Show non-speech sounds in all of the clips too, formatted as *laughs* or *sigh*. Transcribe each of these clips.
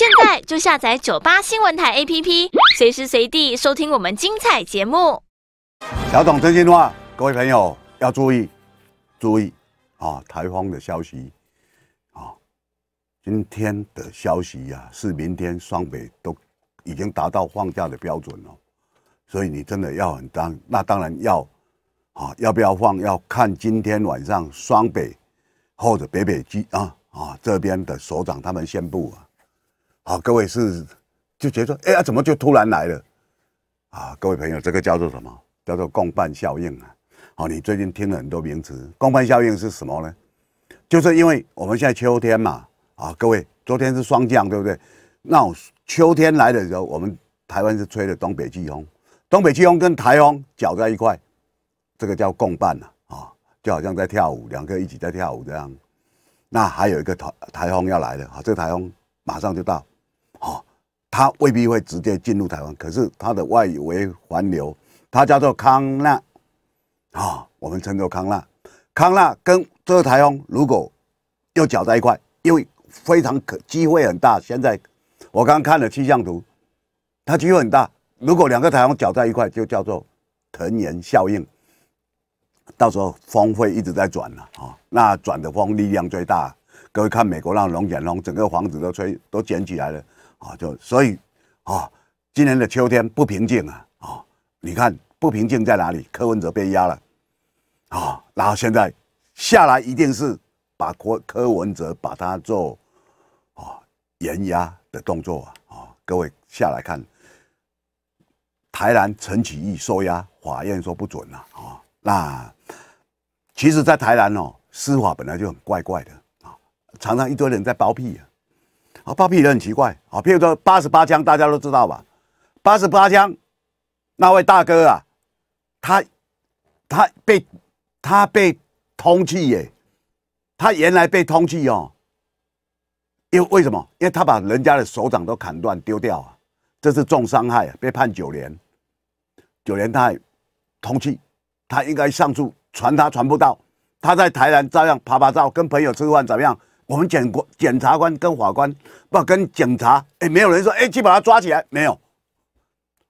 现在就下载九八新闻台 APP，随时随地收听我们精彩节目。小董真心话，各位朋友要注意，注意啊！台风的消息啊，今天的消息呀，是明天双北都已经达到放假的标准了，所以你真的要很当，那当然要啊，要不要放要看今天晚上双北或者北北基啊啊这边的首长他们宣布啊。好，各位是就觉得说，哎呀，怎么就突然来了？啊，各位朋友，这个叫做什么？叫做共伴效应啊。好，你最近听了很多名词，共伴效应是什么呢？就是因为我们现在秋天嘛，啊，各位，昨天是霜降，对不对？那秋天来的时候，我们台湾是吹的东北季风，东北季风跟台风搅在一块，这个叫共伴啊，啊，就好像在跳舞，两个一起在跳舞这样。那还有一个台台风要来了，啊，这台风马上就到。它未必会直接进入台湾，可是它的外围环流，它叫做康纳，啊，我们称作康纳。康纳跟这个台风如果又搅在一块，因为非常可机会很大。现在我刚看了气象图，它机会很大。如果两个台风搅在一块，就叫做藤原效应。到时候风会一直在转了啊，那转的风力量最大。各位看，美国那龙卷风整个房子都吹都卷起来了啊！就所以啊，今年的秋天不平静啊啊！你看不平静在哪里？柯文哲被压了啊，然后现在下来一定是把柯柯文哲把他做啊严压的动作啊啊！各位下来看，台南陈启义受压，法院说不准了啊！那其实，在台南哦，司法本来就很怪怪的。常常一堆人在包庇啊，啊包庇的人很奇怪啊，譬如说八十八枪，大家都知道吧？八十八枪，那位大哥啊，他他被他被通气耶，他原来被通气哦，因为什么？因为他把人家的手掌都砍断丢掉啊，这是重伤害，啊，被判九年，九年他通气，他应该上诉，传他传不到，他在台南照样爬爬照，跟朋友吃饭怎么样？我们检过，检察官跟法官不跟警察，哎，没有人说哎去把他抓起来，没有。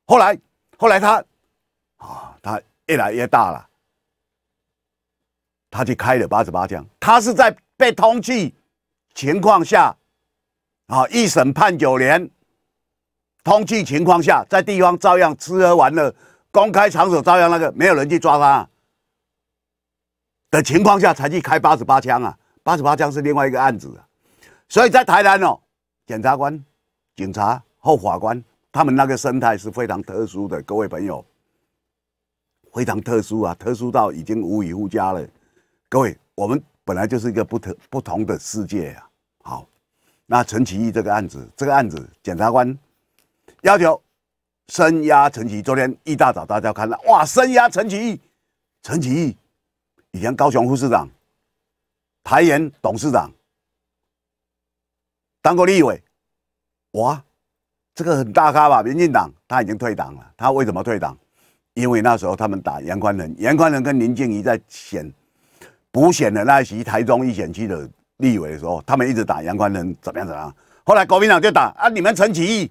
后来后来他啊，他越来越大了，他就开了八十八枪。他是在被通缉情况下啊，一审判九年，通缉情况下在地方照样吃喝玩乐，公开场所照样那个没有人去抓他的情况下才去开八十八枪啊。八十八枪是另外一个案子，所以在台南哦，检察官、警察后法官，他们那个生态是非常特殊的。各位朋友，非常特殊啊，特殊到已经无以复加了。各位，我们本来就是一个不同不同的世界啊。好，那陈启义这个案子，这个案子，检察官要求声押陈启义。昨天一大早大家看到，哇，声押陈启义，陈启义以前高雄副市长。台盐董事长，当过立委，哇，这个很大咖吧？民进党他已经退党了。他为什么退党？因为那时候他们打杨宽仁，杨宽仁跟林静怡在选补选的那一席台中一选区的立委的时候，他们一直打杨宽仁，怎么样怎么样？后来国民党就打啊，你们陈其义，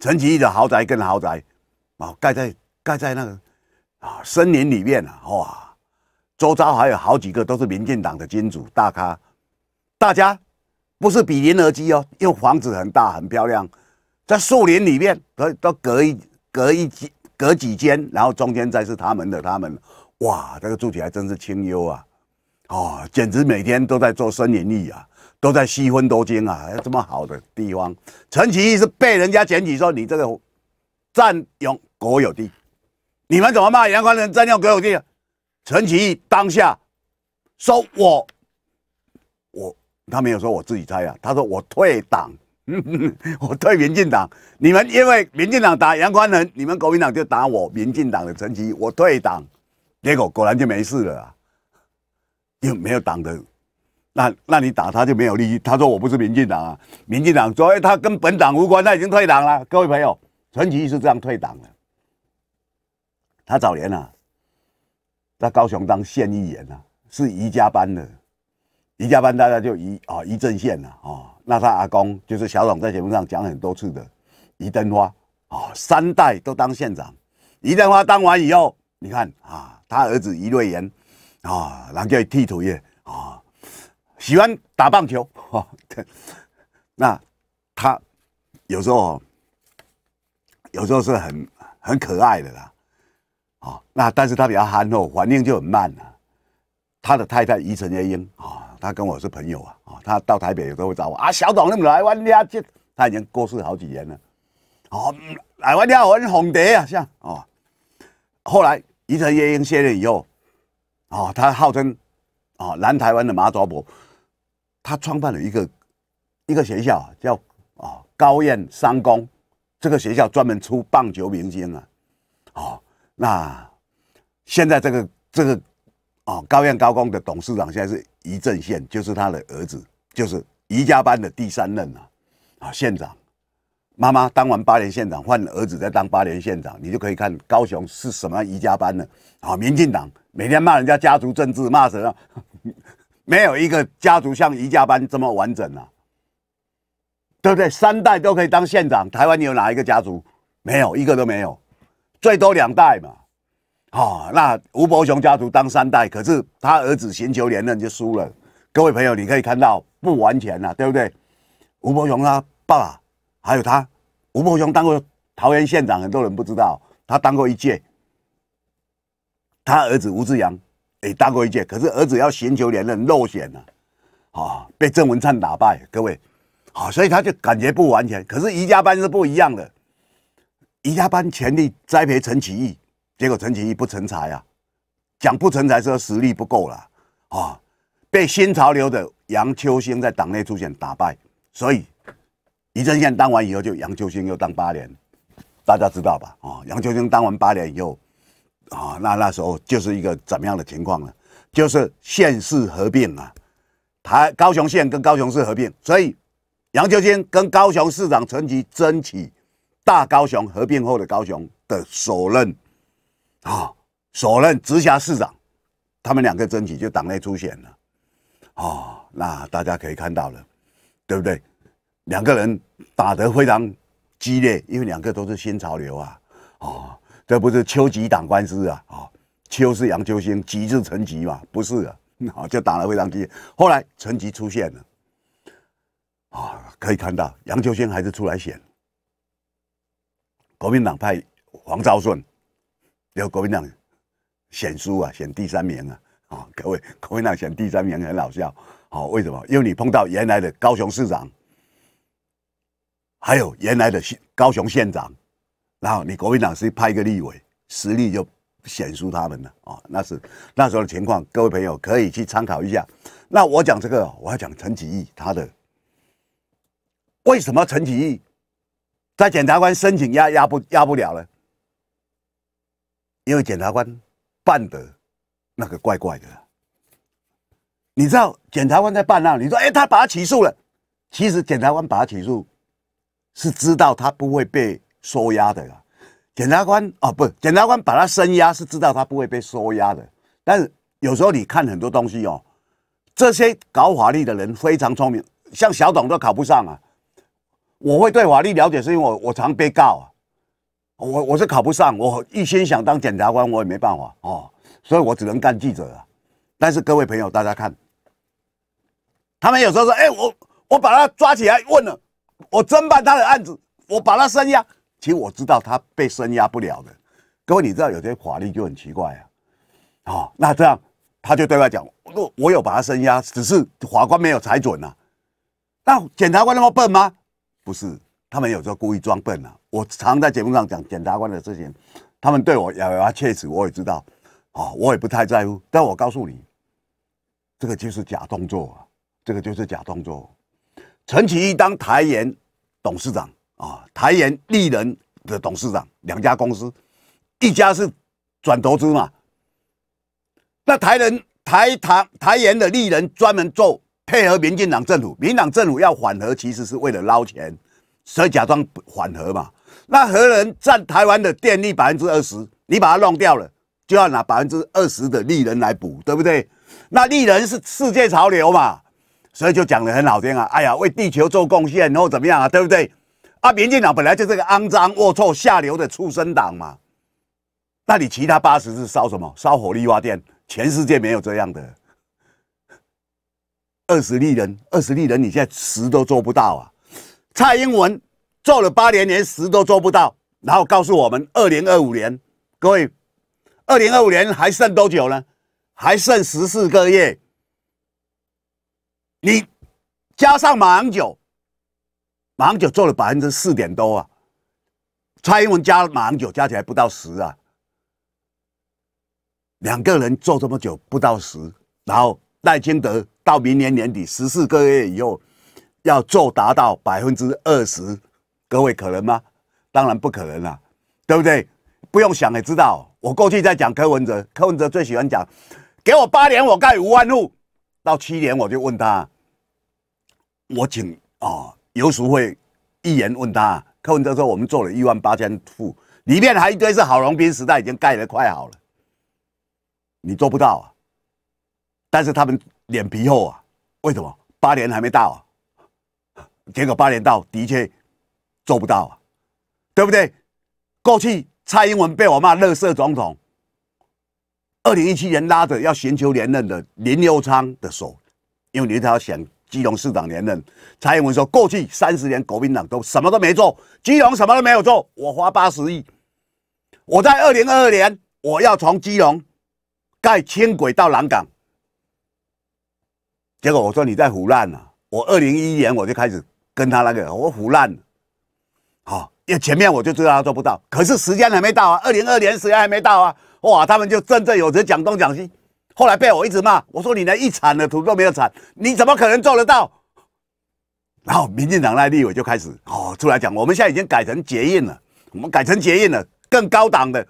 陈其义的豪宅跟豪宅啊，盖在盖在那个啊森林里面了，哇！周遭还有好几个都是民进党的金主大咖，大家不是比邻而居哦，因为房子很大很漂亮，在树林里面，都都隔一隔一几隔几间，然后中间再是他们的，他们哇，这个住起来真是清幽啊，哦，简直每天都在做森林浴啊，都在吸荤多精啊，这么好的地方，陈其义是被人家检举说你这个占用国有地，你们怎么骂杨宽仁占用国有地？陈其义当下说：“我，我他没有说我自己猜啊，他说我退党，*laughs* 我退民进党。你们因为民进党打杨光仁，你们国民党就打我民进党的陈其，我退党，结果果然就没事了，因为没有党的，那那你打他就没有利益。他说我不是民进党啊，民进党说他跟本党无关，他已经退党了。各位朋友，陈其义是这样退党的，他早年呢。”在高雄当县议员啊，是宜家班的，宜家班大家就宜啊宜正县啊，啊。那他阿公就是小董在节目上讲很多次的宜登花啊，三代都当县长。宜登花当完以后，你看啊，他儿子宜瑞言啊，然后就剃土业啊，喜欢打棒球。那他有时候有时候是很很可爱的啦。那但是他比较憨厚，反应就很慢啊。他的太太余承英啊，他跟我是朋友啊，啊，他到台北有时候会找我啊，小董那么来湾叻，他已经过世好几年了，哦，来湾叻很红蝶啊，像哦。后来余承恩卸任以后，哦，他号称啊南台湾的马爪伯，他创办了一个一个学校叫啊高燕商工，这个学校专门出棒球明星啊，哦，那。现在这个这个啊，高院高工的董事长现在是余正宪，就是他的儿子，就是余家班的第三任啊。啊，县长妈妈当完八年县长，换儿子再当八年县长，你就可以看高雄是什么宜家班了。啊，民进党每天骂人家家族政治，骂什么？*laughs* 没有一个家族像宜家班这么完整啊，对不对？三代都可以当县长，台湾你有哪一个家族没有一个都没有，最多两代嘛。哦，那吴伯雄家族当三代，可是他儿子寻求连任就输了。各位朋友，你可以看到不完全啊，对不对？吴伯雄他爸爸，还有他吴伯雄当过桃园县长，很多人不知道他当过一届。他儿子吴志阳也当过一届，可是儿子要寻求连任落选了，啊，被郑文灿打败。各位，好，所以他就感觉不完全。可是宜家班是不一样的，宜家班全力栽培陈启义。结果陈启义不成才啊，讲不成才说实力不够了啊，被新潮流的杨秋兴在党内出现打败，所以宜正县当完以后就杨秋兴又当八年，大家知道吧？啊，杨秋兴当完八年以后，啊，那那时候就是一个怎么样的情况呢？就是县市合并啊，台高雄县跟高雄市合并，所以杨秋兴跟高雄市长陈吉争取大高雄合并后的高雄的首任。啊，首任直辖市长，他们两个争取就党内出选了，啊，那大家可以看到了，对不对？两个人打得非常激烈，因为两个都是新潮流啊，哦，这不是秋吉党官司啊，哦，秋是杨秋兴，吉是陈吉嘛，不是啊，啊，就打得非常激烈，后来陈吉出现了，啊，可以看到杨秋兴还是出来选，国民党派黄昭顺。然国民党选书啊，选第三名啊，啊，各位，国民党选第三名很好笑，好，为什么？因为你碰到原来的高雄市长，还有原来的县高雄县长，然后你国民党是派一个立委，实力就显输他们了，啊，那是那时候的情况，各位朋友可以去参考一下。那我讲这个，我要讲陈启义，他的为什么陈启义在检察官申请压压不压不了呢？因为检察官办的那个怪怪的，你知道检察官在办案，你说哎，他把他起诉了，其实检察官把他起诉是知道他不会被收押的啦。检察官哦，不，检察官把他审押是知道他不会被收押的。但是有时候你看很多东西哦，这些搞法律的人非常聪明，像小董都考不上啊。我会对法律了解，是因为我我常被告啊。我我是考不上，我一心想当检察官，我也没办法哦，所以我只能干记者了。但是各位朋友，大家看，他们有时候说：“哎，我我把他抓起来问了，我侦办他的案子，我把他审压，其实我知道他被审压不了的。各位，你知道有些法律就很奇怪啊，哦，那这样他就对外讲：“我我有把他审压，只是法官没有裁准啊。”那检察官那么笨吗？不是。他们有时候故意装笨啊！我常在节目上讲检察官的事情，他们对我咬牙切齿，我也知道，啊，我也不太在乎。但我告诉你，这个就是假动作啊，这个就是假动作。陈启怡当台盐董事长啊，台盐丽人的董事长，两家公司，一家是转投资嘛，那台人台台台盐的丽人专门做配合民进党政府，民党政府要缓和，其实是为了捞钱。所以假装缓和嘛？那核能占台湾的电力百分之二十，你把它弄掉了，就要拿百分之二十的利人来补，对不对？那利人是世界潮流嘛？所以就讲的很好听啊！哎呀，为地球做贡献，然后怎么样啊？对不对？啊，民进党本来就是个肮脏、龌龊、下流的畜生党嘛！那你其他八十是烧什么？烧火力发电？全世界没有这样的。二十利人，二十利人，你现在十都做不到啊！蔡英文做了八年，连十都做不到。然后告诉我们，二零二五年，各位，二零二五年还剩多久呢？还剩十四个月。你加上马航九，马航九做了百分之四点多啊。蔡英文加马航九加起来不到十啊。两个人做这么久不到十，然后赖清德到明年年底十四个月以后。要做达到百分之二十，各位可能吗？当然不可能了，对不对？不用想也知道。我过去在讲柯文哲，柯文哲最喜欢讲：“给我八年，我盖五万户。”到七年我就问他，我请啊游淑会议员问他，柯文哲说：“我们做了一万八千户，里面还一堆是郝龙斌时代已经盖的快好了。”你做不到啊！但是他们脸皮厚啊？为什么？八年还没到啊？结果八年到的确做不到啊，对不对？过去蔡英文被我骂“乐色总统”。二零一七年拉着要寻求连任的林佑昌的手，因为林友昌想基隆市长连任，蔡英文说：“过去三十年国民党都什么都没做，基隆什么都没有做。我花八十亿，我在二零二二年我要从基隆盖轻轨到南港。”结果我说：“你在胡乱啊！”我二零一一年我就开始。跟他那个我腐烂，好，因为前面我就知道他做不到，可是时间还没到啊，二零二年时间还没到啊，哇，他们就振振有词讲东讲西，后来被我一直骂，我说你连一铲的土都没有铲，你怎么可能做得到？然后民进党那立委就开始哦出来讲，我们现在已经改成捷运了，我们改成捷运了，更高档的，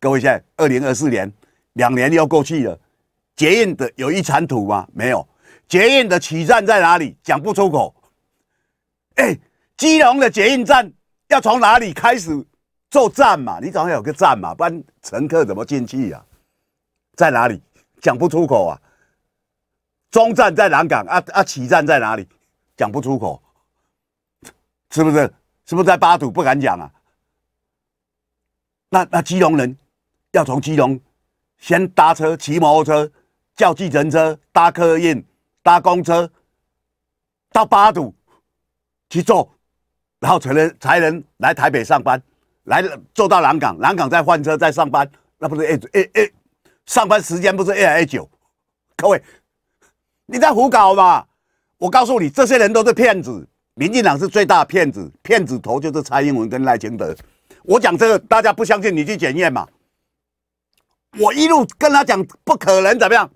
各位现在二零二四年两年又过去了，捷运的有一铲土吗？没有，捷运的起站在哪里？讲不出口。哎，基隆的捷运站要从哪里开始做站嘛？你总要有个站嘛，不然乘客怎么进去呀？在哪里讲不出口啊？中站在南港啊啊，起站在哪里讲不出口？是不是？是不是在八堵不敢讲啊？那那基隆人要从基隆先搭车、骑摩托车、叫计程车、搭客运、搭公车到八堵。去做，然后才能才能来台北上班，来了坐到南港，南港再换车再上班，那不是诶诶诶，上班时间不是来越久，各位你在胡搞嘛？我告诉你，这些人都是骗子，民进党是最大骗子，骗子头就是蔡英文跟赖清德。我讲这个大家不相信，你去检验嘛。我一路跟他讲不可能怎么样，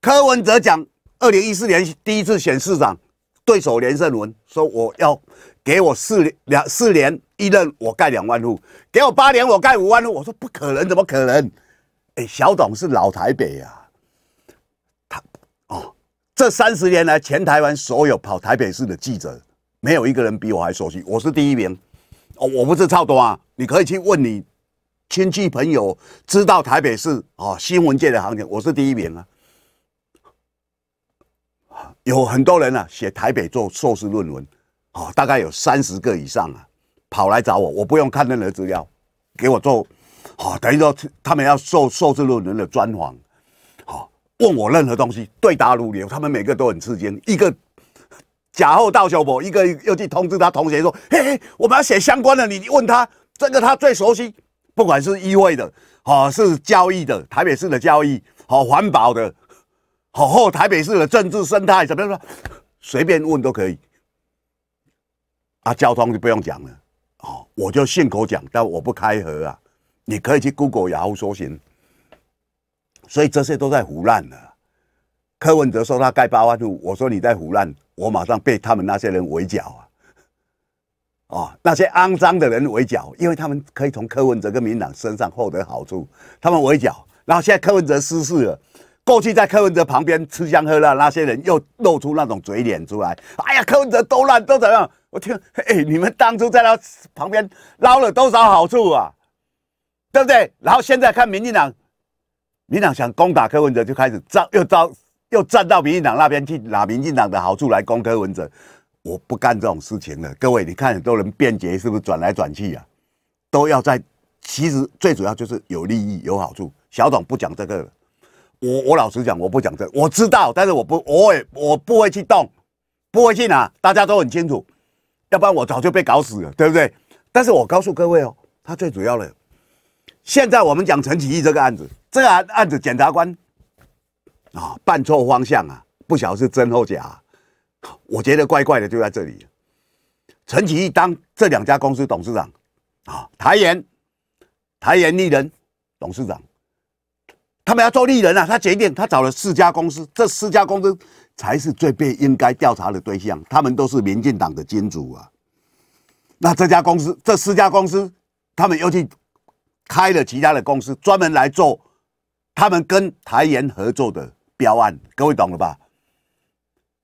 柯文哲讲二零一四年第一次选市长。对手连胜文说：“我要给我四两四连一任，我盖两万户；给我八年，我盖五万户。”我说：“不可能，怎么可能？”哎，小董是老台北呀，他哦，这三十年来，全台湾所有跑台北市的记者，没有一个人比我还熟悉。我是第一名哦，我不是超多啊！你可以去问你亲戚朋友，知道台北市哦，新闻界的行情，我是第一名啊。有很多人啊，写台北做硕士论文，哦，大概有三十个以上啊，跑来找我，我不用看任何资料，给我做，哦，等于说他们要受硕士论文的专访，哦，问我任何东西，对答如流，他们每个都很吃惊。一个假后道小博，一个又去通知他同学说：“嘿嘿，我们要写相关的，你问他，这个他最熟悉，不管是议会的，哦、是交易的，台北市的交易，好环保的。”好后台北市的政治生态怎么说？随便问都可以。啊，交通就不用讲了。哦，我就信口讲，但我不开河啊。你可以去 Google 雅虎搜行。所以这些都在胡乱的。柯文哲说他盖八万户，我说你在胡乱，我马上被他们那些人围剿啊！哦，那些肮脏的人围剿，因为他们可以从柯文哲跟民党身上获得好处，他们围剿。然后现在柯文哲失势了。过去在柯文哲旁边吃香喝辣那些人又露出那种嘴脸出来。哎呀，柯文哲都烂都怎样？我听，哎，你们当初在他旁边捞了多少好处啊？对不对？然后现在看民进党，民进党想攻打柯文哲，就开始招又招又站到民进党那边去拿民进党的好处来攻柯文哲。我不干这种事情了。各位，你看都能辩解，是不是转来转去啊？都要在，其实最主要就是有利益有好处。小董不讲这个。我我老实讲，我不讲真，我知道，但是我不，我也我不会去动，不会去拿，大家都很清楚，要不然我早就被搞死了，对不对？但是我告诉各位哦，他最主要的，现在我们讲陈启义这个案子，这个案子检察官啊办错方向啊，不晓得是真或假，我觉得怪怪的就在这里。陈启义当这两家公司董事长啊，台研台研立人董事长。他们要做利人啊！他决定，他找了四家公司，这四家公司才是最被应该调查的对象。他们都是民进党的金主啊！那这家公司，这四家公司，他们又去开了其他的公司，专门来做他们跟台研合作的标案。各位懂了吧？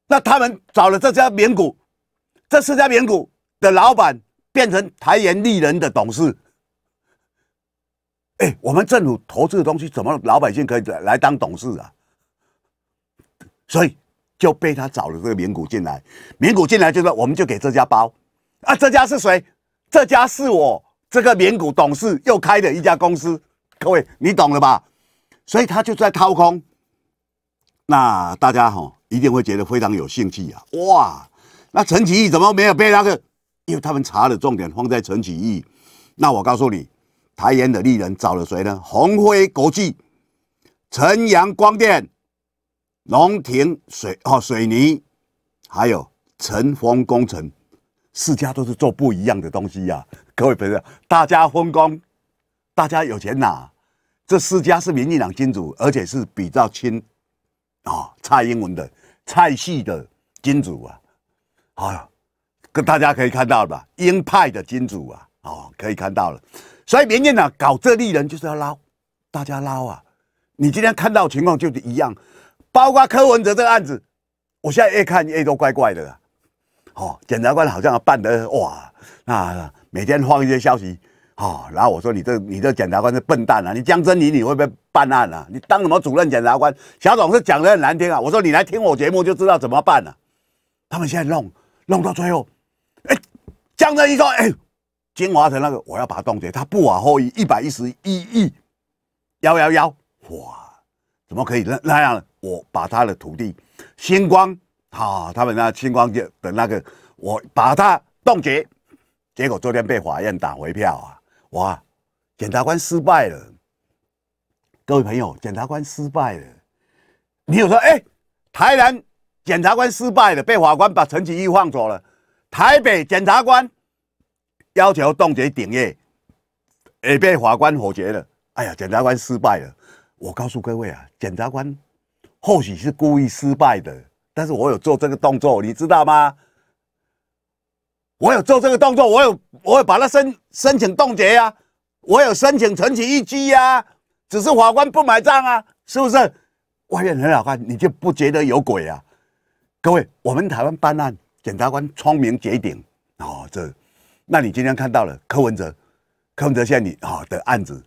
那他们找了这家棉股，这四家棉股的老板变成台研利人的董事。哎，我们政府投资的东西，怎么老百姓可以来当董事啊？所以就被他找了这个名股进来，名股进来就说，我们就给这家包啊，这家是谁？这家是我这个名股董事又开的一家公司，各位你懂了吧？所以他就在掏空。那大家哈一定会觉得非常有兴趣啊，哇，那陈启义怎么没有被那个？因为他们查的重点放在陈启义，那我告诉你。台盐的利人找了谁呢？鸿辉国际、晨阳光电、龙庭水哦水泥，还有晨丰工程，四家都是做不一样的东西呀。各位朋友，大家分工，大家有钱拿。这四家是民进党金主，而且是比较亲啊蔡英文的蔡系的金主啊。哎，跟大家可以看到吧？鹰派的金主啊，哦，可以看到了。所以民进党搞这例人就是要捞，大家捞啊！你今天看到情况就一样，包括柯文哲这个案子，我现在一看越都怪怪的。哦，检察官好像办得哇，那每天放一些消息，哦，然后我说你这你这检察官是笨蛋啊！你江真理你会不会办案啊？你当什么主任检察官？小董是讲的很难听啊！我说你来听我节目就知道怎么办了。他们现在弄弄到最后，哎，江真一说，哎。金华城那个，我要把它冻结。他不往后裔一百一十一亿幺幺幺，哇，怎么可以那那样？我把他的土地星光啊，他们那星光的的那个，我把它冻结。结果昨天被法院打回票啊，哇，检察官失败了。各位朋友，检察官失败了。你有说哎，台南检察官失败了，被法官把陈启义放走了。台北检察官。要求冻结顶业，也被法官否决了。哎呀，检察官失败了。我告诉各位啊，检察官或许是故意失败的，但是我有做这个动作，你知道吗？我有做这个动作，我有，我有把它申申请冻结呀，我有申请存取一居呀，只是法官不买账啊，是不是？外面很好看，你就不觉得有鬼啊？各位，我们台湾办案检察官聪明绝顶哦，这。那你今天看到了柯文哲，柯文哲现在你啊的案子，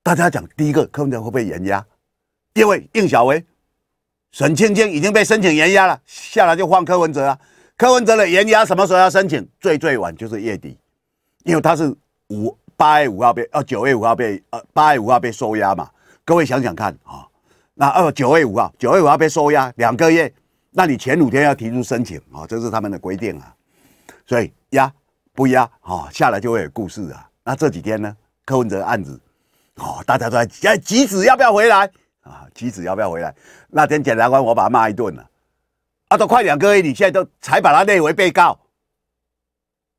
大家讲第一个柯文哲会不会延第因为应小薇、沈庆青已经被申请延压了，下来就换柯文哲啊。柯文哲的延压什么时候要申请？最最晚就是月底，因为他是五八月五号被呃九月五号被呃八月五号被收押嘛。各位想想看啊，那二九月五号九月五号被收押两个月，那你前五天要提出申请啊，这是他们的规定啊。所以。压不压？哦，下来就会有故事啊。那这几天呢？柯文哲案子哦，大家都在急子要不要回来啊？急子要不要回来？那天检察官我把他骂一顿了，啊，都快点各位，你现在都才把他列为被告，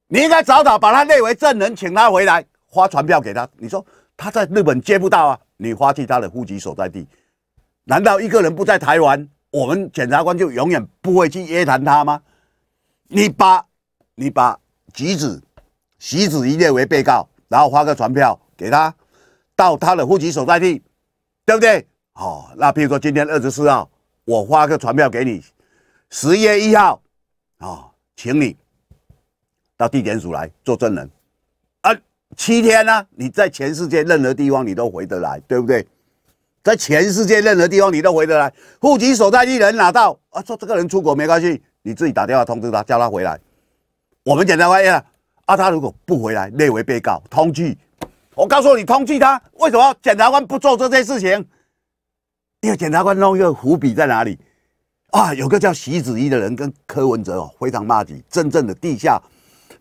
你应该早早把他列为证人，请他回来，发传票给他。你说他在日本接不到啊？你发去他的户籍所在地，难道一个人不在台湾，我们检察官就永远不会去约谈他吗？你把，你把。即子、席子一列为被告，然后发个传票给他，到他的户籍所在地，对不对？好，那比如说今天二十四号，我发个传票给你，十月一号啊，请你到地检署来做证人，啊，七天呢，你在全世界任何地方你都回得来，对不对？在全世界任何地方你都回得来，户籍所在地人拿到啊，说这个人出国没关系，你自己打电话通知他，叫他回来。我们检察官啊，啊，他如果不回来，列为被告，通缉。我告诉你，通缉他，为什么检察官不做这些事情？因为检察官弄一个伏笔在哪里？啊，有个叫徐子仪的人跟柯文哲哦，非常骂契，真正的地下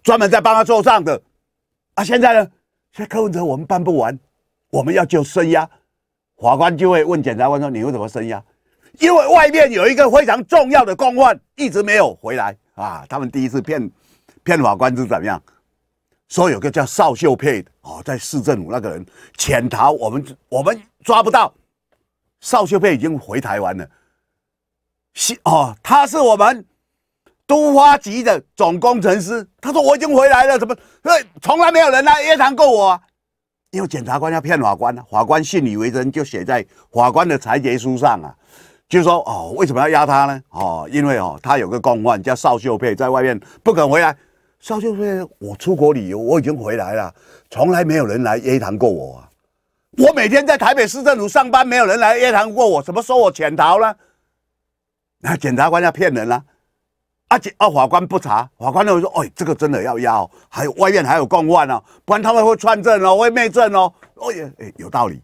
专门在帮他做账的。啊，现在呢，现在柯文哲我们办不完，我们要就施压。法官就会问检察官说：“你为什么施压？”因为外面有一个非常重要的公案一直没有回来啊，他们第一次骗。骗法官是怎么样？说有个叫邵秀佩的哦，在市政府那个人潜逃，我们我们抓不到。邵秀佩已经回台湾了。是哦，他是我们都花集的总工程师。他说我已经回来了，怎么？对，从来没有人来约谈过我。因为检察官要骗法官，法官信以为真，就写在法官的裁决书上啊。就是说哦，为什么要压他呢？哦，因为哦，他有个公案叫邵秀佩，在外面不肯回来。肖秀飞，我出国旅游，我已经回来了，从来没有人来约谈过我啊！我每天在台北市政府上班，没有人来约谈过我。什么说候我潜逃了？那检察官要骗人了啊！检二法官不查，法官会说：“哎，这个真的要押，哦，还有外面还有共犯呢，不然他们会串证哦，会灭证哦。”哦耶，哎，有道理。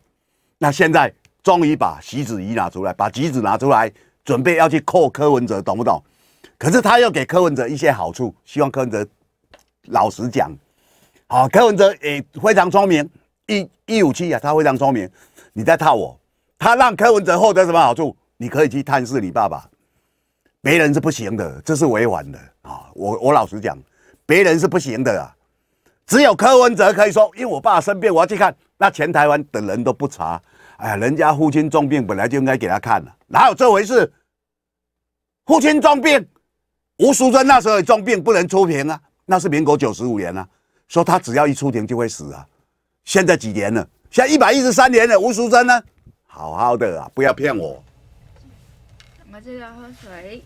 那现在终于把席子仪拿出来，把橘子拿出来，准备要去扣柯文哲，懂不懂？可是他要给柯文哲一些好处，希望柯文哲。老实讲，好，柯文哲也非常聪明。一一五七啊，他非常聪明。你在套我，他让柯文哲获得什么好处？你可以去探视你爸爸，别人是不行的，这是委婉的啊！我我老实讲，别人是不行的啊，只有柯文哲可以说，因为我爸生病，我要去看。那全台湾的人都不查，哎呀，人家父亲重病本来就应该给他看了，哪有这回事？父亲重病，吴淑珍那时候也重病，不能出庭啊。那是民国九十五年啊，说他只要一出庭就会死啊！现在几年了？现在一百一十三年了。吴淑珍呢？好好的啊！不要骗我。我记得喝水。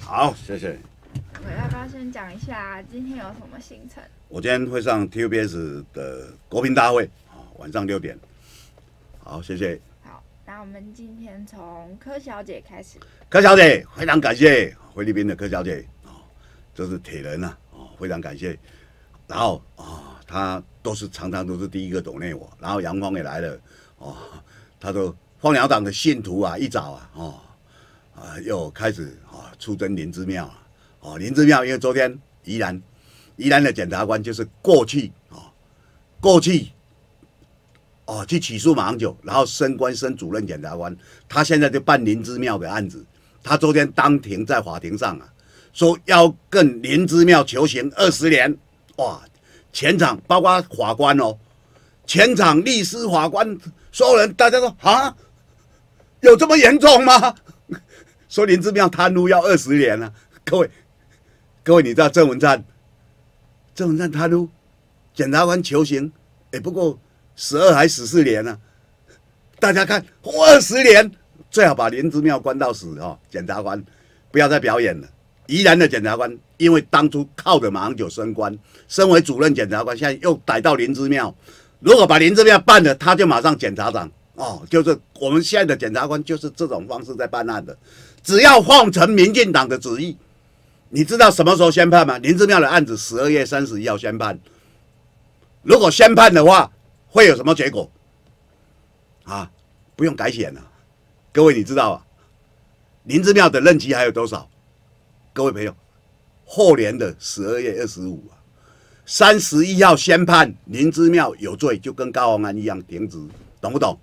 好，谢谢。我要不要先讲一下今天有什么行程？我今天会上 TUBS 的国民大会啊，晚上六点。好，谢谢。好，那我们今天从柯小姐开始。柯小姐，非常感谢菲律宾的柯小姐。这是铁人啊，哦，非常感谢。然后啊，他都是常常都是第一个懂内我。然后杨光也来了，哦，他说“放鸟党的信徒啊，一早啊，哦，啊又开始啊出征林芝庙了。”哦，林芝庙，因为昨天宜兰宜兰的检察官就是过去啊过去哦去起诉马英九，然后升官升主任检察官，他现在就办林芝庙的案子。他昨天当庭在法庭上啊。说要跟林之妙求刑二十年，哇！全场包括法官哦，全场律师、法官所有人，大家说啊，有这么严重吗？*laughs* 说林之妙贪污要二十年啊，各位，各位，你知道郑文灿，郑文灿贪污，检察官求刑，也不过十二还十四年呢。大家看，二十年最好把林之妙关到死哦，检察官不要再表演了。宜兰的检察官，因为当初靠着马英九升官，身为主任检察官，现在又逮到林志妙。如果把林志妙办了，他就马上检察长哦，就是我们现在的检察官，就是这种方式在办案的。只要奉承民进党的旨意，你知道什么时候宣判吗？林志妙的案子十二月三十号宣判。如果宣判的话，会有什么结果？啊，不用改选了。各位，你知道啊，林志妙的任期还有多少？各位朋友，后年的十二月二十五啊，三十一号宣判林志妙有罪，就跟高王安一样停职，懂不懂？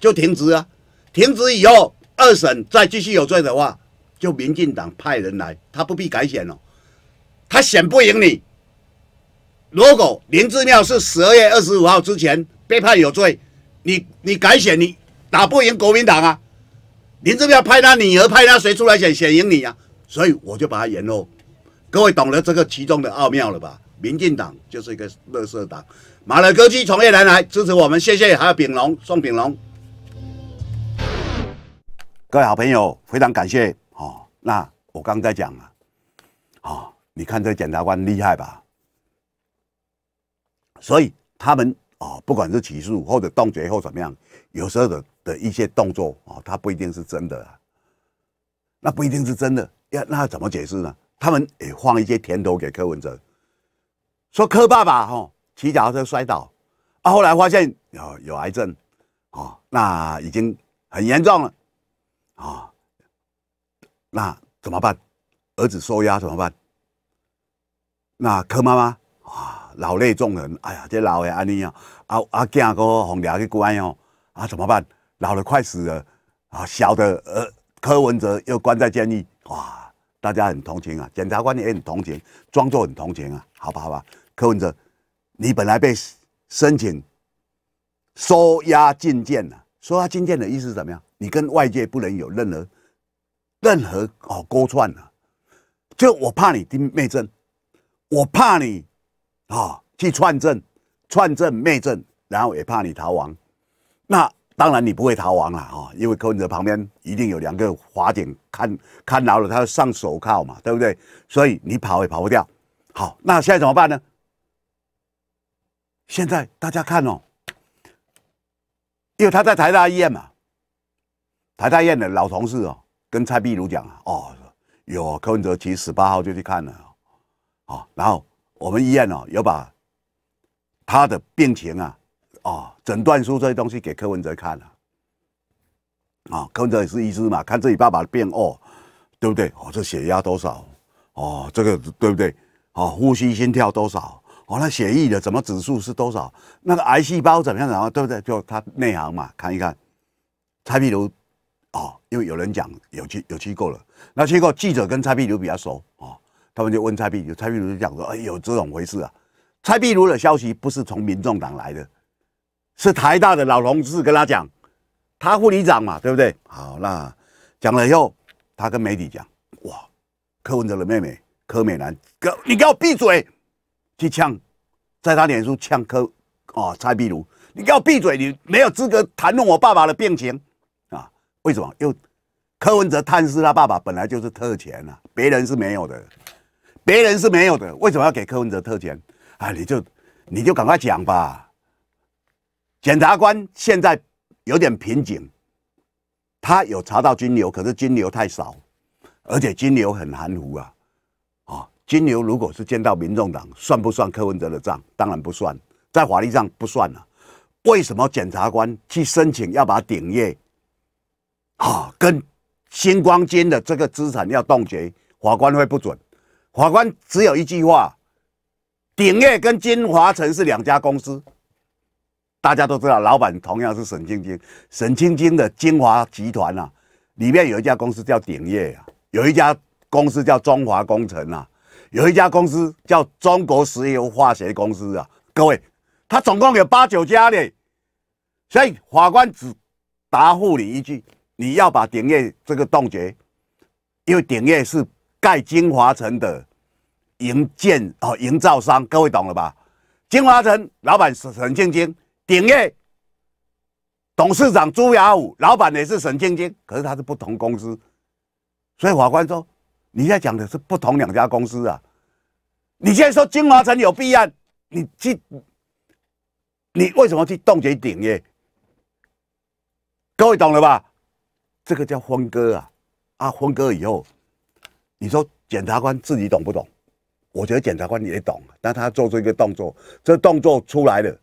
就停职啊！停职以后，二审再继续有罪的话，就民进党派人来，他不必改选了，他选不赢你。如果林志妙是十二月二十五号之前被判有罪，你你改选，你打不赢国民党啊？林志妙派他女儿，派他谁出来选，选赢你啊！所以我就把它延后。各位懂得这个其中的奥妙了吧？民进党就是一个垃圾党，马勒歌曲从业人来支持我们，谢谢，还有丙龙宋炳龙。各位好朋友，非常感谢哦。那我刚才讲了，哦，你看这检察官厉害吧？所以他们哦，不管是起诉或者冻结或怎么样，有时候的的一些动作啊，他不一定是真的，那不一定是真的。那那怎么解释呢？他们也放一些甜头给柯文哲，说柯爸爸吼骑脚踏车摔倒，啊，后来发现有有癌症，哦，那已经很严重了，啊，那怎么办？儿子受压怎么办？那柯妈妈啊，老泪纵横，哎呀，这老的安尼啊，啊啊，囝哥从家去关哦，啊，怎么办？老的快死了，啊，小的呃柯文哲又关在监狱，哇！大家很同情啊，检察官也很同情，装作很同情啊，好吧好吧，柯文哲，你本来被申请收押禁见啊，收押禁见的意思是怎么样？你跟外界不能有任何任何哦勾串呢，就我怕你丁妹证，我怕你啊去串证、串证妹证，然后也怕你逃亡，那。当然你不会逃亡了哈，因为柯文哲旁边一定有两个华警看看牢了，他要上手铐嘛，对不对？所以你跑也跑不掉。好，那现在怎么办呢？现在大家看哦，因为他在台大医院嘛，台大医院的老同事哦，跟蔡壁如讲啊，哦，有柯文哲，其实十八号就去看了，哦，然后我们医院哦，要把他的病情啊。哦，诊断书这些东西给柯文哲看了，啊，柯文哲也是医师嘛，看自己爸爸的病哦，对不对？哦，这血压多少？哦，这个对不对？哦，呼吸心跳多少？哦，那血液的什么指数是多少？那个癌细胞怎么样？然后对不对？就他内行嘛，看一看。蔡壁如，哦，因为有人讲有机有机构了，那结果记者跟蔡壁如比较熟，哦，他们就问蔡壁如，蔡壁如就讲说，哎，有这种回事啊？蔡壁如的消息不是从民众党来的。是台大的老同事跟他讲，他副理长嘛，对不对？好，那讲了以后，他跟媒体讲：，哇，柯文哲的妹妹柯美兰，哥，你给我闭嘴！去呛，在他脸书呛柯哦，蔡壁如，你给我闭嘴！你没有资格谈论我爸爸的病情啊？为什么？又柯文哲探视他爸爸本来就是特权啊，别人是没有的，别人是没有的。为什么要给柯文哲特权？啊，你就你就赶快讲吧。检察官现在有点瓶颈，他有查到金牛，可是金牛太少，而且金牛很含糊啊！啊，金牛如果是见到民众党，算不算柯文哲的账？当然不算，在法律上不算了。为什么检察官去申请要把鼎业，啊，跟新光金的这个资产要冻结？法官会不准。法官只有一句话：鼎业跟金华城是两家公司。大家都知道，老板同样是沈晶晶。沈晶晶的精华集团啊，里面有一家公司叫鼎业啊，有一家公司叫中华工程啊，有一家公司叫中国石油化学公司啊。各位，他总共有八九家嘞。所以法官只答复你一句：你要把鼎业这个冻结，因为鼎业是盖金华城的营建哦，营造商。各位懂了吧？金华城老板沈沈晶晶。鼎业董事长朱亚武，老板也是沈晶晶，可是他是不同公司，所以法官说：“你在讲的是不同两家公司啊？你现在说金华城有弊案，你去，你为什么去冻结鼎业？各位懂了吧？这个叫分割啊！啊，分割以后，你说检察官自己懂不懂？我觉得检察官也懂，但他做出一个动作，这动作出来了。”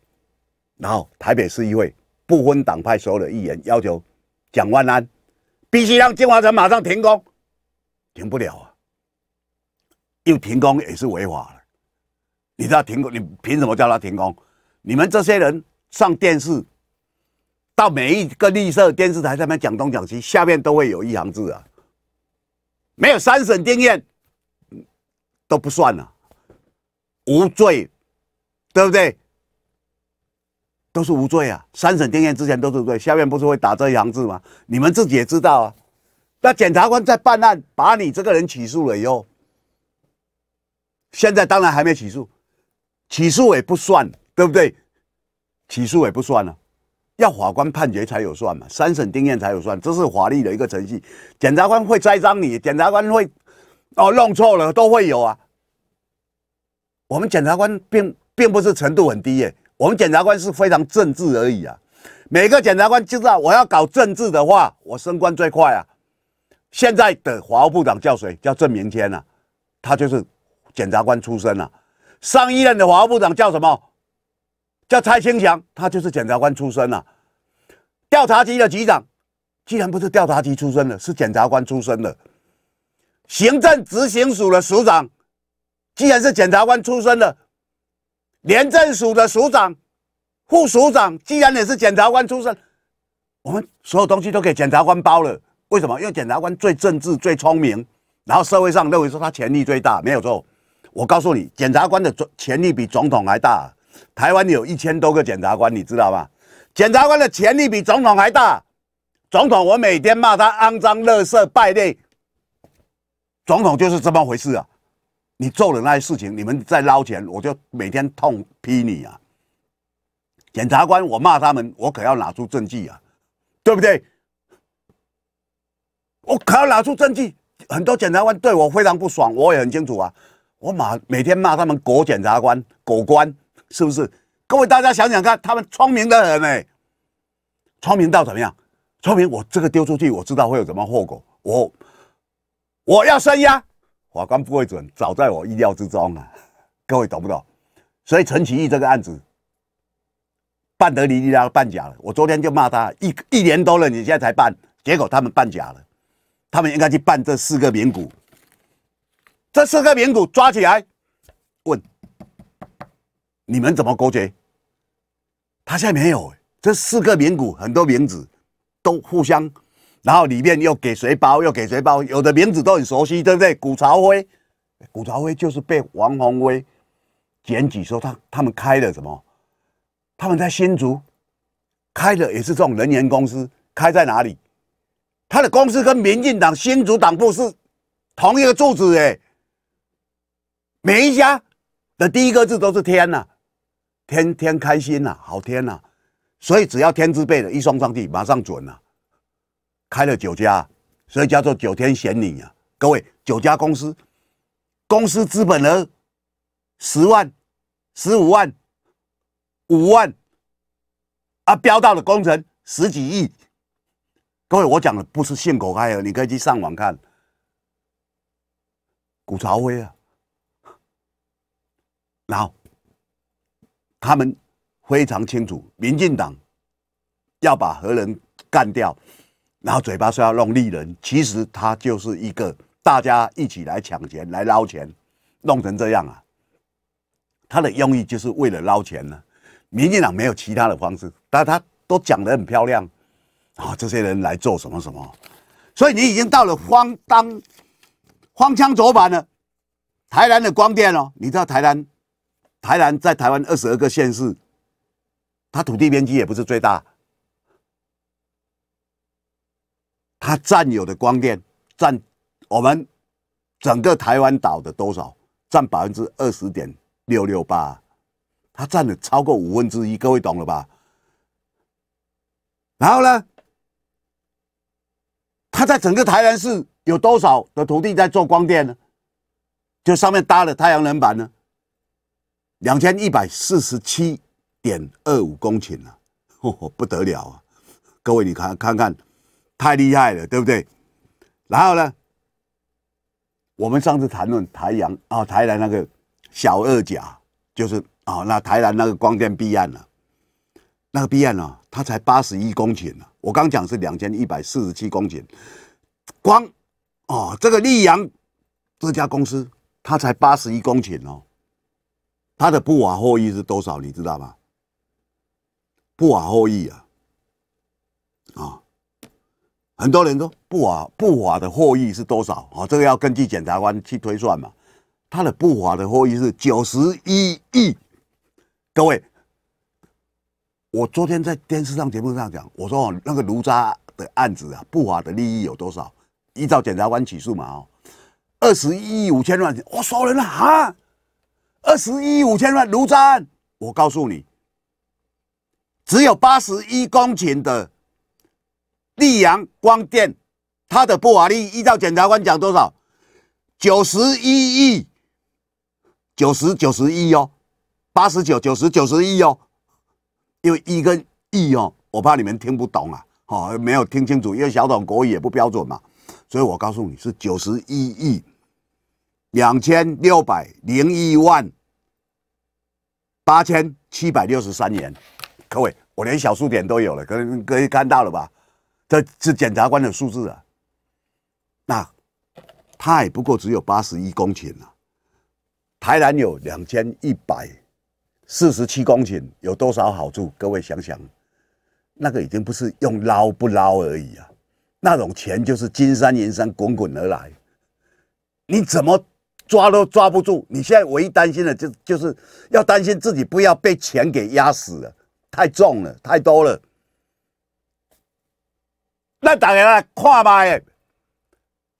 然后台北市议会不分党派，所有的议员要求蒋万安必须让金华城马上停工，停不了啊！又停工也是违法了。你道停工，你凭什么叫他停工？你们这些人上电视，到每一个绿色电视台上面讲东讲西，下面都会有一行字啊，没有三审定验都不算了，无罪，对不对？都是无罪啊！三审定谳之前都是无罪，下面不是会打这行字吗？你们自己也知道啊。那检察官在办案，把你这个人起诉了以后，现在当然还没起诉，起诉也不算，对不对？起诉也不算啊，要法官判决才有算嘛，三审定案才有算，这是法律的一个程序。检察官会栽赃你，检察官会哦弄错了都会有啊。我们检察官并并不是程度很低耶。我们检察官是非常政治而已啊！每个检察官就知道我要搞政治的话，我升官最快啊！现在的华务部长叫谁？叫郑明谦啊，他就是检察官出身啊。上一任的华务部长叫什么？叫蔡清祥，他就是检察官出身啊。调查局的局长既然不是调查局出身的，是检察官出身的。行政执行署的署长既然是检察官出身的。廉政署的署长、副署长，既然也是检察官出身，我们所有东西都给检察官包了。为什么？因为检察官最政治、最聪明，然后社会上认为说他权力最大，没有错。我告诉你，检察官的权力比总统还大。台湾有一千多个检察官，你知道吗？检察官的权力比总统还大。总统，我每天骂他肮脏、垃色、败类。总统就是这么回事啊。你做了那些事情，你们再捞钱，我就每天痛批你啊！检察官，我骂他们，我可要拿出证据啊，对不对？我可要拿出证据。很多检察官对我非常不爽，我也很清楚啊。我骂，每天骂他们狗检察官、狗官，是不是？各位大家想想看，他们聪明的很呢，聪明到怎么样？聪明，我这个丢出去，我知道会有什么后果。我，我要升压。法官不会准，早在我意料之中啊！*laughs* 各位懂不懂？所以陈启义这个案子办得离离家办假了。我昨天就骂他一一年多了，你现在才办，结果他们办假了。他们应该去办这四个名股，这四个名股抓起来问，你们怎么勾结？他现在没有。这四个名股很多名字都互相。然后里面又给谁包，又给谁包，有的名字都很熟悉，对不对？谷朝辉，谷朝辉就是被王宏威检举说他他们开了什么？他们在新竹开的也是这种能源公司，开在哪里？他的公司跟民进党新竹党部是同一个住址哎。每一家的第一个字都是天呐，天天开心呐，好天呐，所以只要天字辈的一双上帝马上准呐。开了九家，所以叫做九天玄女啊！各位，九家公司，公司资本额十万、十五万、五万啊，标到了工程十几亿。各位，我讲的不是信口开河，你可以去上网看古朝辉啊。然后他们非常清楚，民进党要把何人干掉？然后嘴巴说要弄利人，其实他就是一个大家一起来抢钱来捞钱，弄成这样啊，他的用意就是为了捞钱呢。民进党没有其他的方式，但他都讲的很漂亮，然后这些人来做什么什么，所以你已经到了荒当荒腔走板了。台南的光电哦，你知道台南，台南在台湾二十二个县市，它土地面积也不是最大。它占有的光电占我们整个台湾岛的多少？占百分之二十点六六八。它占了超过五分之一，各位懂了吧？然后呢，它在整个台南市有多少的土地在做光电呢？就上面搭了太阳能板呢？两千一百四十七点二五公顷啊，不得了啊！各位，你看看看。太厉害了，对不对？然后呢？我们上次谈论台阳啊，台南那个小二甲，就是啊，那台南那个光电 B 案啊，那个 B 案呢，它才八十一公顷呢。我刚讲是两千一百四十七公顷，光哦，这个溧阳这家公司，它才八十一公顷哦，它的布瓦后裔是多少？你知道吗？布瓦后裔啊，啊。很多人都不法不法的获益是多少？哦，这个要根据检察官去推算嘛。他的不法的获益是九十一亿。各位，我昨天在电视上节目上讲，我说那个卢渣的案子啊，不法的利益有多少？依照检察官起诉嘛，哦，二十一亿五千万。我说人了啊，二十一亿五千万卢渣。我告诉你，只有八十一公顷的。溧阳光电，它的拨款力依照检察官讲多少？九十一亿九十九十亿哦，八十九九十九十亿哦，为一个亿哦，我怕你们听不懂啊，好没有听清楚，因为小董国语也不标准嘛，所以我告诉你是九十一亿两千六百零一万八千七百六十三元，各位，我连小数点都有了，可可以看到了吧？这是检察官的数字啊，那他也不过只有八十一公顷啊，台南有两千一百四十七公顷，有多少好处？各位想想，那个已经不是用捞不捞而已啊，那种钱就是金山银山滚滚而来，你怎么抓都抓不住。你现在唯一担心的就就是要担心自己不要被钱给压死了，太重了，太多了。那大家来看卖，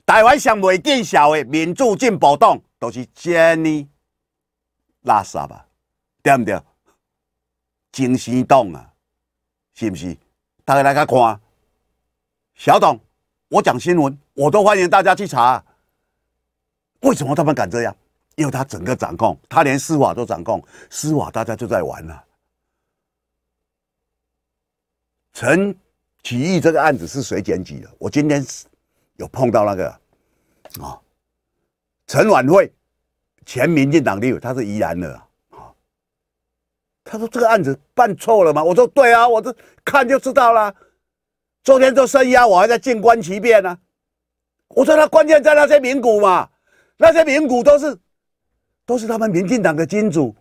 台湾上未见效的民主进步党，就是这么垃圾吧？对不对？中心党啊，是不是？大家来甲看，小董，我讲新闻，我都欢迎大家去查。为什么他们敢这样？因为他整个掌控，他连司法都掌控，司法大家就在玩了。陈。起义这个案子是谁检举的？我今天有碰到那个啊，陈婉会，前民进党立委，他是宜兰的啊。他说这个案子办错了吗？我说对啊，我这看就知道了。昨天都声压我还在静观其变呢。我说他关键在那些民股嘛，那些民股都是都是他们民进党的金主。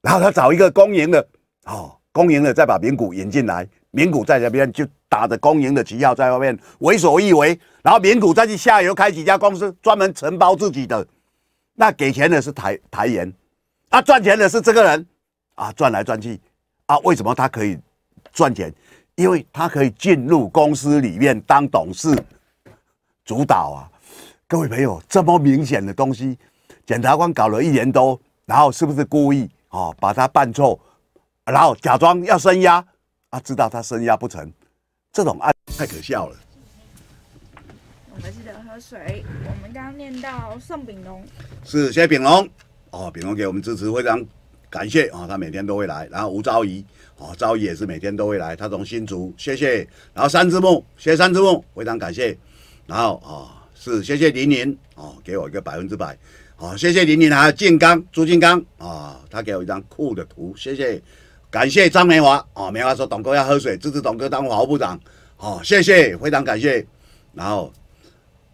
然后他找一个公营的，哦，公营的再把民股引进来。名古在这边就打着公营的旗号在外面为所欲为，然后名古再去下游开几家公司，专门承包自己的，那给钱的是台台盐，啊，赚钱的是这个人，啊，赚来赚去，啊，为什么他可以赚钱？因为他可以进入公司里面当董事，主导啊，各位朋友，这么明显的东西，检察官搞了一年多，然后是不是故意啊，把他办错，然后假装要升压？他知道他生压不成，这种案太可笑了。我们记得喝水。我们刚刚念到宋炳龙，是谢炳龙哦，炳龙给我们支持，非常感谢啊。他每天都会来。然后吴昭仪哦，昭仪也是每天都会来。他从新竹谢谢。然后三字木，谢谢三字木，非常感谢。然后啊，是谢谢玲玲哦，给我一个百分之百哦，谢谢玲玲还有金刚朱金刚啊，他给我一张酷的图，谢谢。感谢张梅华啊，梅华说董哥要喝水，支持董哥当华部长，好谢谢，非常感谢。然后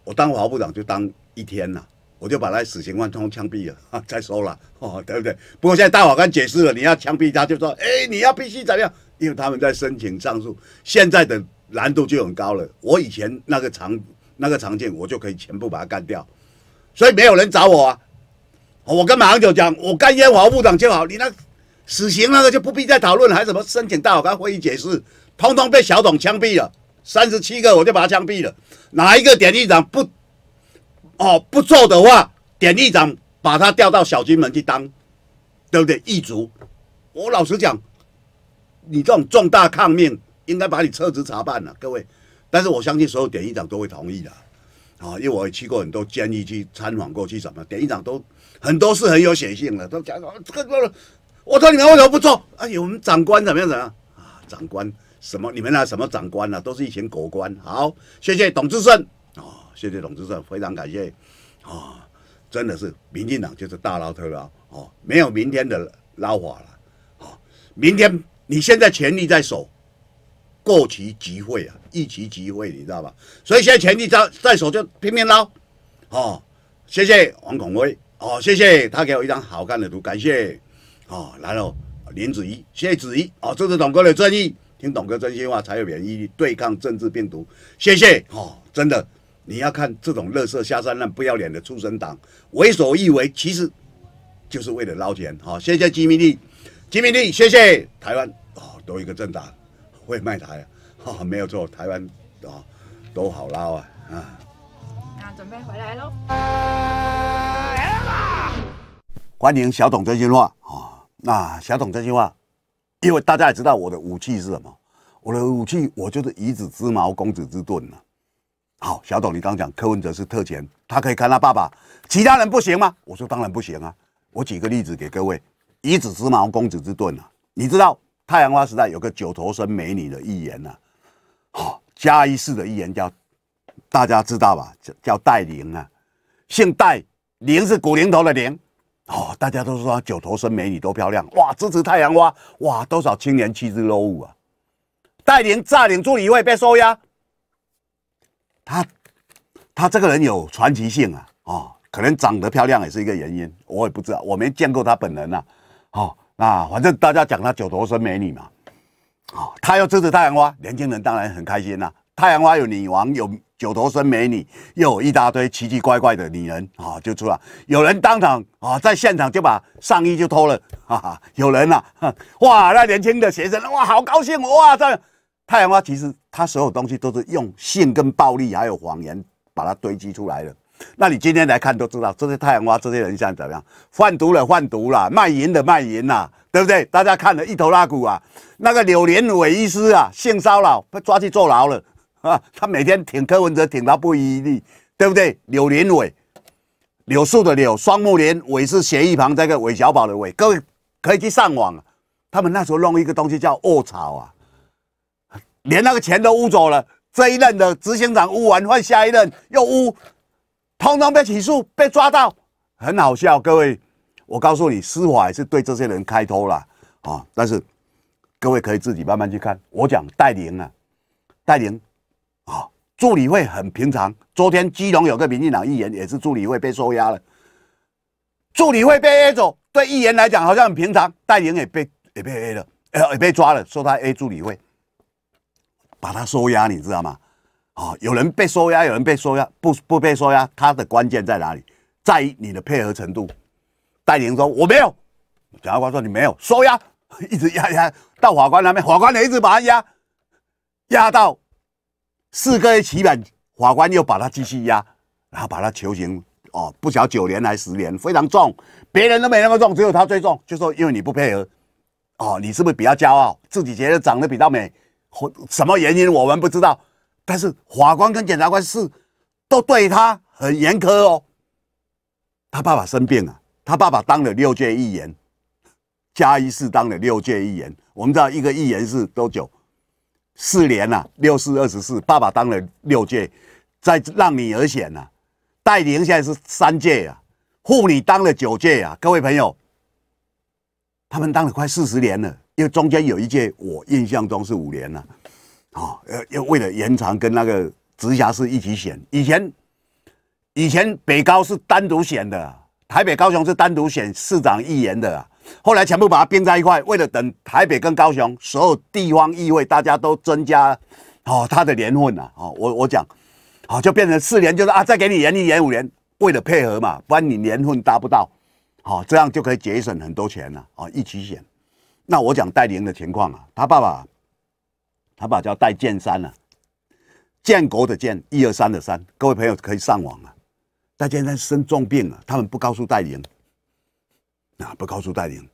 我当华部长就当一天了，我就把那死刑犯通枪毙了，再说了，哦对不对？不过现在大伙刚解释了，你要枪毙他就说，哎，你要必须怎样？因为他们在申请上诉，现在的难度就很高了。我以前那个长那个长景，我就可以全部把他干掉，所以没有人找我啊。我跟马长就讲，我干烟华部长就好，你那。死刑那个就不必再讨论，还什么申请大法官会议解释，通通被小董枪毙了，三十七个我就把他枪毙了。哪一个典狱长不哦不做的话，典狱长把他调到小金门去当，对不对？狱卒，我老实讲，你这种重大抗命，应该把你撤职查办了，各位。但是我相信所有典狱长都会同意的，啊，因为我也去过很多监狱去参访过去，什么典狱长都很多是很有血性了，都讲说这个。我说你们为什么不做？哎呀，我们长官怎么样怎么样啊，长官什么？你们呢？什么长官啊？都是一群狗官。好，谢谢董志胜啊，谢谢董志胜，非常感谢啊！真的是民进党就是大捞特捞哦，没有明天的捞法了哦，明天你现在权力在手，过期集会啊，一期集会，你知道吧？所以现在权力在在手就拼命捞。哦。谢谢王孔威，哦，谢谢他给我一张好看的图，感谢。哦，来后林子怡、谢子怡，哦，这是董哥的正义，听董哥真心话才有免疫力对抗政治病毒，谢谢，哦，真的，你要看这种乐色下三滥、不要脸的出生党为所欲为，其实就是为了捞钱，哦，谢谢吉米利，吉米利，谢谢台湾，哦，多一个政党会卖台，哈，没有错，台湾，哦，都好捞啊，啊，那准备回来喽，欢迎小董真心话，哦。那小董这句话，因为大家也知道我的武器是什么，我的武器我就是以子之矛攻子之盾了。好，小董，你刚讲柯文哲是特权，他可以看他爸爸，其他人不行吗？我说当然不行啊。我举个例子给各位，以子之矛攻子之盾了。你知道太阳花时代有个九头身美女的预言呢？好，嘉义市的预言叫大家知道吧？叫叫戴玲啊，姓戴，玲是古灵头的玲。哦，大家都说九头身美女都漂亮哇！支持太阳花哇，多少青年气质若鹜啊！带领炸领助理会被收押，他他这个人有传奇性啊！哦，可能长得漂亮也是一个原因，我也不知道，我没见过他本人呐。好，那反正大家讲他九头身美女嘛，哦，他要支持太阳花，年轻人当然很开心呐。太阳花有女王，有九头身美女，又有一大堆奇奇怪怪的女人啊，就出来。有人当场啊，在现场就把上衣就脱了，哈哈，有人呐，哇，那年轻的学生哇，好高兴哇！这太阳花其实他所有东西都是用性跟暴力还有谎言把它堆积出来的。那你今天来看都知道，这些太阳花这些人像怎么样？贩毒的贩毒啦，卖淫的卖淫啦，对不对？大家看了一头拉骨啊，那个柳莲伟医师啊，性骚扰被抓去坐牢了。啊，他每天挺柯文哲，挺到不余力，对不对？柳林伟，柳树的柳，双木林伟是协一旁，这个韦小宝的伟。各位可以去上网，他们那时候弄一个东西叫卧草啊，连那个钱都污走了。这一任的执行长污完，换下一任又污，通通被起诉，被抓到，很好笑。各位，我告诉你，司法是对这些人开脱了啊。但是各位可以自己慢慢去看。我讲戴玲啊，戴玲。啊，助理会很平常。昨天基隆有个民进党议员，也是助理会被收押了。助理会被 A 走，对议员来讲好像很平常。代言也被也被 A 了，呃也被抓了，说他 A 助理会，把他收押，你知道吗？啊，有人被收押，有人被收押，不不被收押，他的关键在哪里？在于你的配合程度。代言说我没有，检察光说你没有收押，一直压压到法官那边，法官也一直把他压，压到。四个月期满，法官又把他继续压，然后把他求刑哦，不小九年还十年，非常重。别人都没那么重，只有他最重。就说因为你不配合，哦，你是不是比较骄傲，自己觉得长得比较美？或什么原因我们不知道。但是法官跟检察官是都对他很严苛哦。他爸爸生病了，他爸爸当了六届议员，嘉义市当了六届议员。我们知道一个议员是多久？四年了，六四二十四，爸爸当了六届，在让你而选呢。戴玲现在是三届啊，妇女当了九届啊，各位朋友，他们当了快四十年了，因为中间有一届我印象中是五年了，哦，要要为了延长跟那个直辖市一起选，以前以前北高是单独选的，台北高雄是单独选市长议员的啊。后来全部把它编在一块，为了等台北跟高雄所有地方议会大家都增加，哦，他的年份呐，哦，我我讲，好就变成四年，就是啊，再给你延一年五年，为了配合嘛，不然你年份达不到，好这样就可以节省很多钱了，哦，一起选。那我讲戴林的情况啊，他爸爸，他爸叫戴建山呐，建国的建，一二三的三，各位朋友可以上网啊。戴建山生重病了，他们不告诉戴林。啊，不告诉戴玲，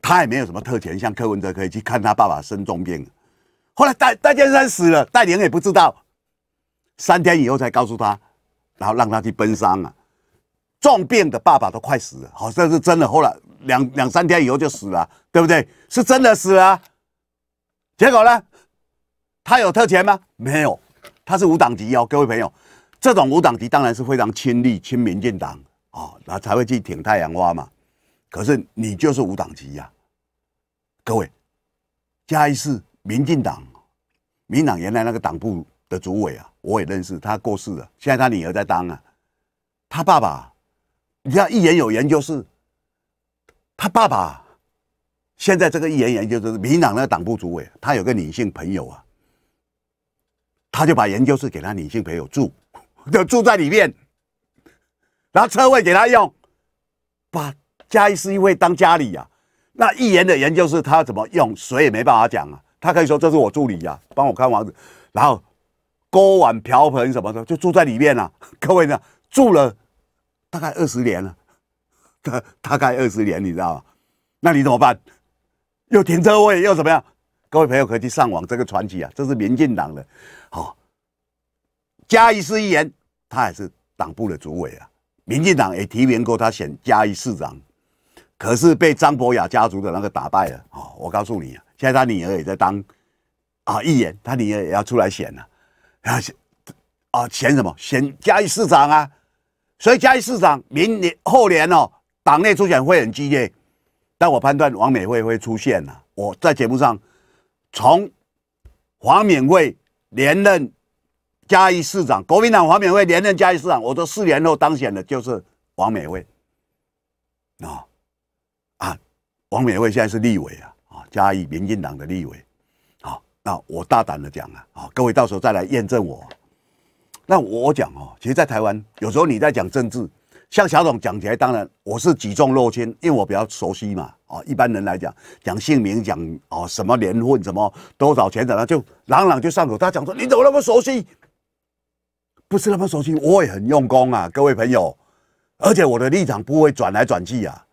他也没有什么特权，像柯文哲可以去看他爸爸生重病。后来戴戴建生死了，戴玲也不知道，三天以后才告诉他，然后让他去奔丧啊。重病的爸爸都快死了，好像是真的。后来两两三天以后就死了，对不对？是真的死了。结果呢，他有特权吗？没有，他是无党籍哦，各位朋友，这种无党籍当然是非常亲力亲民进党啊，然后才会去挺太阳花嘛。可是你就是无党籍呀，各位，嘉义市民进党，民党原来那个党部的主委啊，我也认识，他过世了，现在他女儿在当啊，他爸爸，你道议员有研究室，他爸爸，现在这个议员研究室，民党那个党部主委，他有个女性朋友啊，他就把研究室给他女性朋友住，*laughs* 就住在里面，拿车位给他用，把。嘉义市议会当家里呀，那议员的人就是他怎么用谁也没办法讲啊，他可以说这是我助理呀，帮我看房子，然后锅碗瓢盆什么的就住在里面了。*laughs* 各位呢住了大概二十年了，大 *laughs* 大概二十年，你知道吗？那你怎么办？又停车位又怎么样？各位朋友可以去上网，这个传奇啊，这是民进党的。好，嘉义市议员他也是党部的主委啊，民进党也提名过他选嘉义市长。可是被张博雅家族的那个打败了哦！我告诉你，现在他女儿也在当啊议员，他女儿也要出来选了，然后啊选什么选嘉义市长啊？所以嘉义市长明年后年哦，党内初选会很激烈，但我判断王美惠会出现啊！我在节目上从黄敏惠连任嘉义市长，国民党黄敏惠连任嘉义市长，我说四年后当选的就是王美惠啊。啊，王美惠现在是立委啊，啊，加以民进党的立委，好，那我大胆的讲啊，啊，各位到时候再来验证我。那我讲哦，其实，在台湾有时候你在讲政治，像小董讲起来，当然我是举重若轻，因为我比较熟悉嘛，啊，一般人来讲，讲姓名，讲啊什么年份，什么多少钱，怎样就朗朗就上口。他讲说你怎么那么熟悉？不是那么熟悉，我也很用功啊，各位朋友，而且我的立场不会转来转去啊。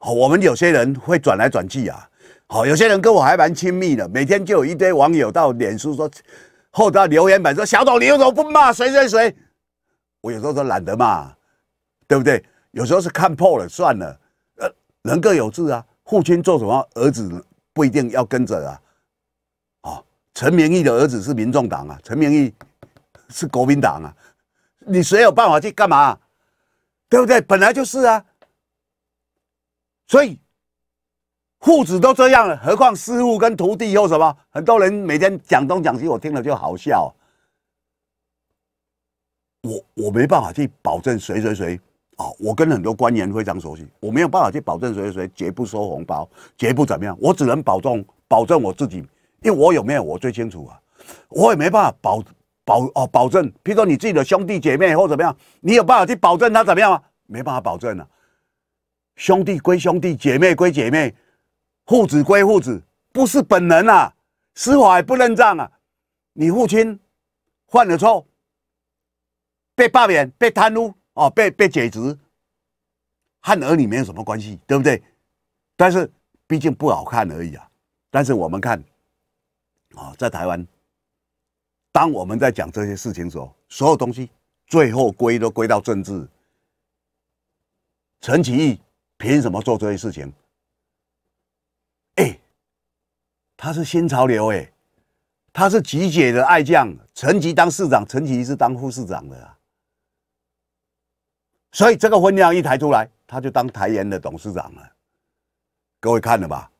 好，我们有些人会转来转去啊。好，有些人跟我还蛮亲密的，每天就有一堆网友到脸书说，后到留言板说小董、你为什么不骂谁谁谁，我有时候都懒得骂，对不对？有时候是看破了算了。呃，人各有志啊。父亲做什么，儿子不一定要跟着啊。哦，陈明义的儿子是民众党啊，陈明义是国民党啊，你谁有办法去干嘛？对不对？本来就是啊。所以，父子都这样了，何况师傅跟徒弟又什么？很多人每天讲东讲西，我听了就好笑。我我没办法去保证谁谁谁啊！我跟很多官员非常熟悉，我没有办法去保证谁谁谁绝不收红包，绝不怎么样。我只能保证保证我自己，因为我有没有我最清楚啊！我也没办法保保哦，保证。譬如说你自己的兄弟姐妹或怎么样，你有办法去保证他怎么样吗？没办法保证了。兄弟归兄弟，姐妹归姐妹，父子归父子，不是本人啊，司法也不认账啊！你父亲犯了错，被罢免、被贪污哦，被被解职，和儿女没有什么关系，对不对？但是毕竟不好看而已啊。但是我们看，啊，在台湾，当我们在讲这些事情时候，所有东西最后归都归到政治，陈其义。凭什么做这些事情？哎，他是新潮流哎，他是集结的爱将，陈吉当市长，陈吉是当副市长的，所以这个婚量一抬出来，他就当台盐的董事长了。各位看了吧？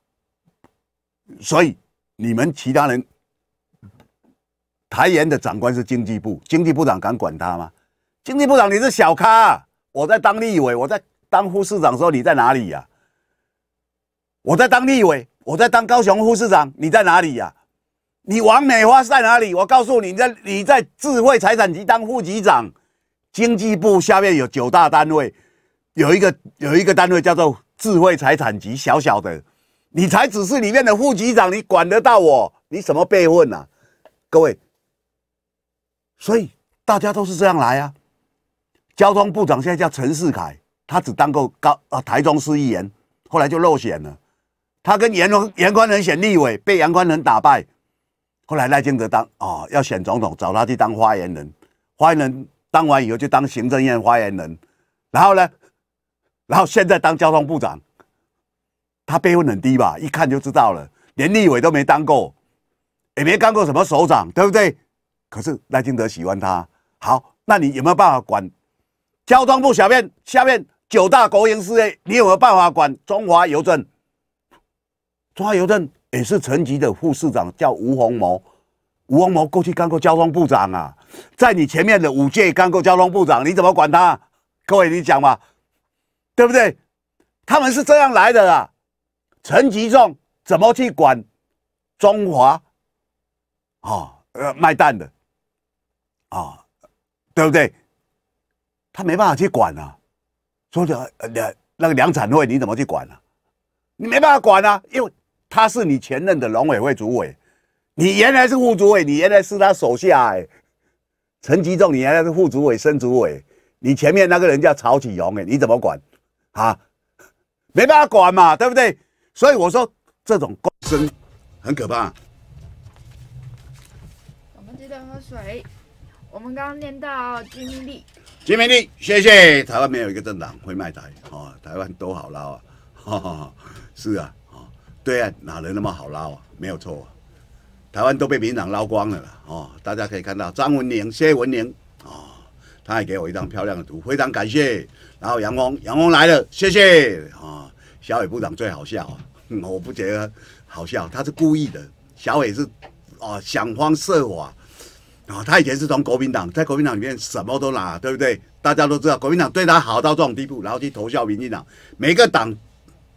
所以你们其他人，台盐的长官是经济部经济部长，敢管他吗？经济部长你是小咖，我在当立委，我在。当副市长说：“你在哪里呀？”我在当立委，我在当高雄副市长。你在哪里呀？你王美花在哪里？我告诉你，在你在智慧财产局当副局长，经济部下面有九大单位，有一个有一个单位叫做智慧财产局，小小的，你才只是里面的副局长，你管得到我？你什么辈分呐？各位，所以大家都是这样来啊。交通部长现在叫陈世凯。他只当过高啊台中市议员，后来就落选了。他跟严荣、杨光仁选立委，被杨宽仁打败。后来赖清德当啊要选总统，找他去当发言人。发言人当完以后，就当行政院发言人。然后呢，然后现在当交通部长。他辈分很低吧，一看就知道了，连立委都没当过，也没当过什么首长，对不对？可是赖清德喜欢他，好，那你有没有办法管交通部？下面，下面。九大国营事业，你有没有办法管？中华邮政，中华邮政也是陈吉的副市长，叫吴宏谋。吴宏谋过去干过交通部长啊，在你前面的五届干过交通部长，你怎么管他？各位，你讲嘛，对不对？他们是这样来的啦。陈吉仲怎么去管中华？啊，呃，卖蛋的，啊，对不对？他没办法去管啊。两那个两产会你怎么去管呢？你没办法管啊，因为他是你前任的农委会主委，你原来是副主委，你原来是他手下哎。陈吉仲，你原来是副主委、生主委，你前面那个人叫曹启荣哎，你怎么管？啊，没办法管嘛，对不对？所以我说这种共生很可怕。我们记得喝水，我们刚刚念到经历。习近平，谢谢。台湾没有一个政党会卖台哦，台湾都好捞啊，哈、哈，是啊，啊，对啊，哪能那么好捞啊？没有错啊，台湾都被民党捞光了啦。哦，大家可以看到张文宁、谢文宁哦，他还给我一张漂亮的图，非常感谢。然后杨光，杨光来了，谢谢啊。小伟部长最好笑啊，*laughs* 我不觉得好笑，他是故意的。小伟是啊，想方设法。啊，他以前是从国民党，在国民党里面什么都拿，对不对？大家都知道国民党对他好到这种地步，然后去投效民进党，每个党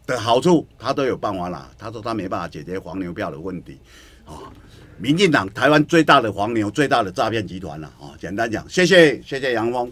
的好处他都有办法拿。他说他没办法解决黄牛票的问题，啊，民进党台湾最大的黄牛，最大的诈骗集团了，啊，简单讲，谢谢谢谢杨峰。